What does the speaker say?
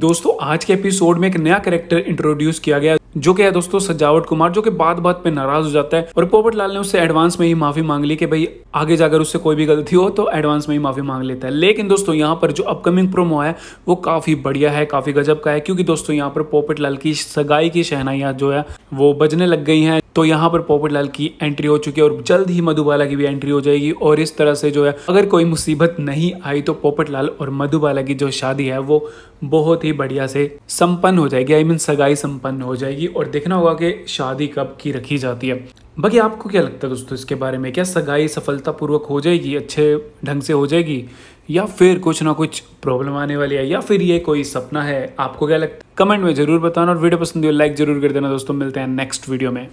दोस्तों आज के एपिसोड में एक नया करेक्टर इंट्रोड्यूस किया गया जो कि है दोस्तों सजावट कुमार जो कि बात बात पे नाराज हो जाता है और पोपट लाल ने उससे एडवांस में ही माफी मांग ली कि भाई आगे जाकर उससे कोई भी गलती हो तो एडवांस में ही माफी मांग लेता है लेकिन दोस्तों यहाँ पर जो अपकमिंग प्रोमो है वो काफी बढ़िया है काफी गजब का है क्योंकि दोस्तों यहाँ पर पोपट लाल की सगाई की शहनाइया जो है वो बजने लग गई है तो यहाँ पर पोपटलाल की एंट्री हो चुकी है और जल्द ही मधुबाला की भी एंट्री हो जाएगी और इस तरह से जो है अगर कोई मुसीबत नहीं आई तो पोपट लाल और मधुबाला की जो शादी है वो बहुत ही बढ़िया से संपन्न हो जाएगी आई मीन सगाई संपन्न हो जाएगी और देखना होगा कि शादी कब की रखी जाती है बाकी आपको क्या लगता है दोस्तों इसके बारे में क्या सगाई सफलतापूर्वक हो जाएगी अच्छे ढंग से हो जाएगी या फिर कुछ ना कुछ प्रॉब्लम आने वाली है या फिर ये कोई सपना है आपको क्या लगता है कमेंट में जरूर बताना और वीडियो पसंद हो लाइक जरूर कर देना दोस्तों मिलते हैं नेक्स्ट वीडियो में